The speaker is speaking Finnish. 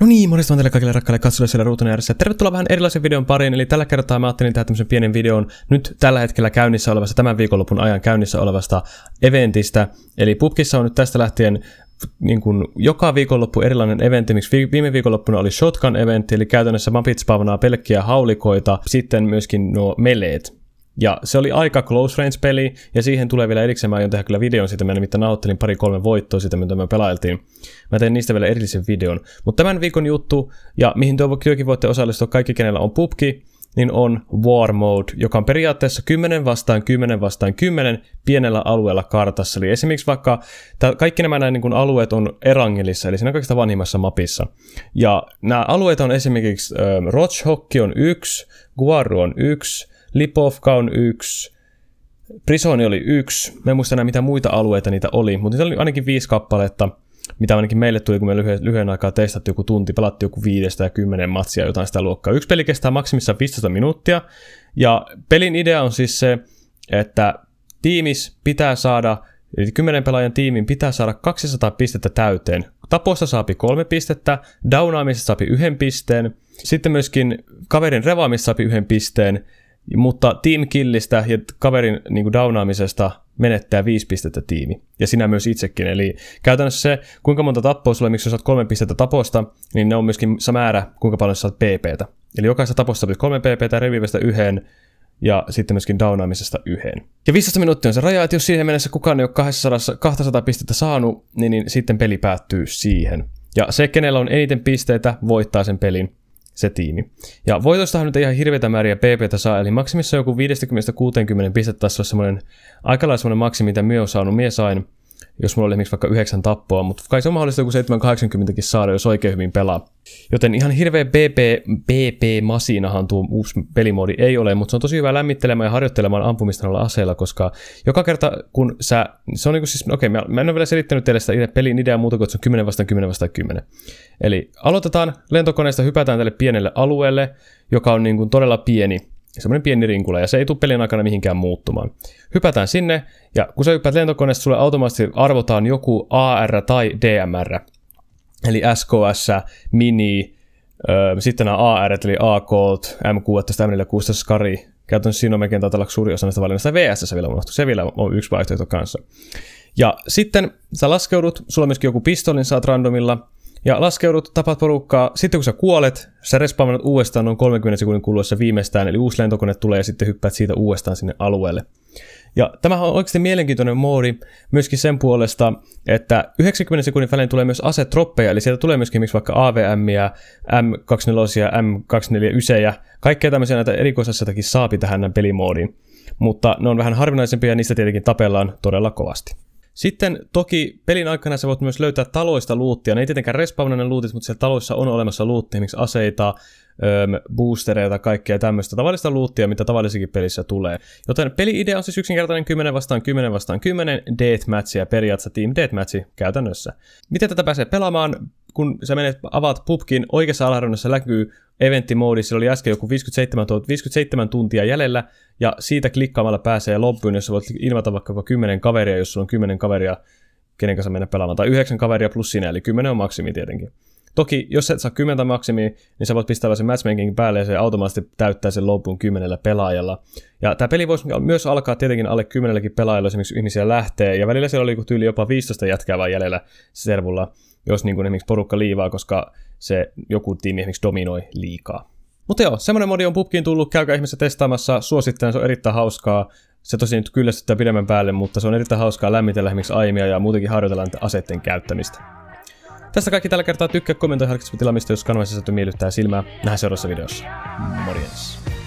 No niin, morjesta teille kaikille rakkaille katsojille siellä ruutun ääressä. Tervetuloa vähän erilaisen videon pariin, eli tällä kertaa mä ajattelin tehdä tämmöisen pienen videon nyt tällä hetkellä käynnissä olevasta, tämän viikonlopun ajan käynnissä olevasta eventistä. Eli pubkissa on nyt tästä lähtien niin kuin joka viikonloppu erilainen eventti, miksi viime viikonloppuna oli shotgun eventti, eli käytännössä mapit spawnaa pelkkiä haulikoita, sitten myöskin nuo meleet, ja se oli aika close range peli, ja siihen tulee vielä erikseen, mä aion tehdä kyllä videon siitä, mä nimittäin nauttelin pari-kolme voittoa siitä, mitä me pelailtiin. Mä teen niistä vielä erillisen videon. Mutta tämän viikon juttu, ja mihin työkin voitte osallistua kaikki, kenellä on pubki, niin on War Mode, joka on periaatteessa 10 vastaan 10 vastaan 10 pienellä alueella kartassa. Eli esimerkiksi vaikka tää, kaikki nämä näin, niin kuin alueet on Erangelissa, eli siinä kaikista vanhimmassa mapissa. Ja nämä alueet on esimerkiksi äh, Rochhokki on yksi, Guaru on yksi, Lipovka on yksi, Prisoni oli yksi. Mä en muista enää mitä muita alueita niitä oli, mutta niitä oli ainakin viisi kappaletta, mitä ainakin meille tuli, kun me lyhyen, lyhyen aikaa testattiin joku tunti, pelattiin joku viidestä ja kymmenen matsia jotain sitä luokkaa. Yksi peli kestää maksimissaan 15 minuuttia, ja pelin idea on siis se, että tiimis pitää saada, eli kymmenen pelaajan tiimin pitää saada 200 pistettä täyteen. Tapossa saapi kolme pistettä, downaamisessa saapi yhden pisteen, sitten myöskin kaverin revaamisessa saapi yhden pisteen, mutta Team Killistä ja kaverin niin kuin downaamisesta menettää viisi pistettä tiimi. Ja sinä myös itsekin. Eli käytännössä se, kuinka monta tappoa sulla, miksi sä saat kolme pistettä taposta, niin ne on myöskin se määrä, kuinka paljon sä saat PPtä. Eli jokaisesta taposta saat kolme PPtä, revivestä yhden, ja sitten myöskin downaamisesta yhden. Ja 15 minuuttia on se raja, että jos siihen mennessä kukaan ei ole 200, 200 pistettä saanut, niin, niin sitten peli päättyy siihen. Ja se, kenellä on eniten pisteitä, voittaa sen pelin se tiimi. Ja voitostahan nyt ei ihan hirveitä määriä PPtä saa, eli maksimissa joku 50-60 pistettä tässä on semmoinen aikalainen maksimi, mitä myös on saanut. Mie sain jos mulla oli esimerkiksi vaikka yhdeksän tappoa, mutta kai se on mahdollista joku 780kin saada, jos oikein hyvin pelaa. Joten ihan hirveä BP, BP-masinahan tuo uusi pelimoodi ei ole, mutta se on tosi hyvä lämmittelemään ja harjoittelemaan ampumista noilla aseilla, koska joka kerta kun sä, se on niinku siis, okei, okay, mä en ole vielä selittänyt teille sitä itse pelin ideaa muuta kuin, että se on 10 vastaan 10 vastaan 10. Eli aloitetaan lentokoneesta, hypätään tälle pienelle alueelle, joka on niinku todella pieni, semmoinen pieni rinkula, ja se ei tule pelin aikana mihinkään muuttumaan. Hypätään sinne, ja kun sä hyppäät lentokoneesta, sulle automaattisesti arvotaan joku AR tai DMR, eli SKS, Mini, ö, sitten nämä AR, eli AK, m 6 M16, Skari, käytännössä siinä on melkein taitaa olla suuri osa näistä valinnoista, VS vielä unohtu, se vielä on yksi vaihtoehto kanssa. Ja sitten sä laskeudut, sulla on myöskin joku pistolin saat randomilla, ja laskeudut, tapat porukkaa. Sitten kun sä kuolet, sä respaamannat uudestaan noin 30 sekunnin kuluessa viimeistään, eli uusi lentokone tulee ja sitten hyppäät siitä uudestaan sinne alueelle. Ja tämähän on oikeasti mielenkiintoinen moodi myöskin sen puolesta, että 90 sekunnin välein tulee myös asetroppeja, eli sieltä tulee myöskin miksi vaikka AVM, M24, M249, kaikkea tämmöisiä näitä erikoisasetakin saapi tähän pelimoodiin. Mutta ne on vähän harvinaisempia ja niistä tietenkin tapellaan todella kovasti. Sitten toki pelin aikana sä voit myös löytää taloista luuttia. Ne ei tietenkään respawnana ne luutit, mutta siellä taloissa on olemassa luuttia, esimerkiksi aseita, boostereita, kaikkea tämmöistä tavallista luuttia, mitä tavallisikin pelissä tulee. Joten peli-idea on siis yksinkertainen 10 vastaan 10 vastaan 10 deathmatchia, periaatteessa team deathmatchi käytännössä. Miten tätä pääsee pelaamaan? kun sä menet, avaat pubkin, oikeassa alareunassa näkyy eventtimoodissa, oli äsken joku 57, 57 tuntia jäljellä, ja siitä klikkaamalla pääsee loppuun, jos voit ilmata vaikka 10 kaveria, jos sulla on 10 kaveria, kenen kanssa mennä pelaamaan, tai 9 kaveria plus sinä, eli 10 on maksimi tietenkin. Toki, jos et saa 10 maksimia, niin sä voit pistää sen matchmaking päälle ja se automaattisesti täyttää sen loppuun kymmenellä pelaajalla. Ja tämä peli voisi myös alkaa tietenkin alle kymmenelläkin pelaajalla, esimerkiksi ihmisiä lähtee, ja välillä siellä oli tyyli jopa 15 jätkää vaan jäljellä servulla jos niin kuin esimerkiksi porukka liivaa, koska se joku tiimi esimerkiksi dominoi liikaa. Mutta joo, semmoinen modi on pubkiin tullut, käykää ihmeessä testaamassa, suosittelen, se on erittäin hauskaa. Se tosi nyt kyllästyttää pidemmän päälle, mutta se on erittäin hauskaa lämmitellä esimerkiksi aimia ja muutenkin harjoitella niitä aseiden käyttämistä. Tässä kaikki tällä kertaa tykkää, kommentoi, harkitsepa tilaamista, jos kanavassa sattuu miellyttää silmää. Nähdään seuraavassa videossa. Morjens!